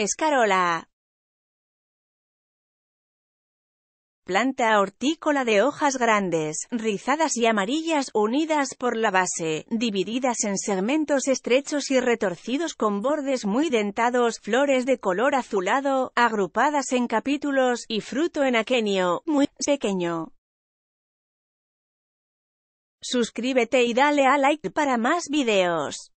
Escarola. Planta hortícola de hojas grandes, rizadas y amarillas unidas por la base, divididas en segmentos estrechos y retorcidos con bordes muy dentados, flores de color azulado, agrupadas en capítulos, y fruto en aquenio, muy pequeño. Suscríbete y dale a like para más videos.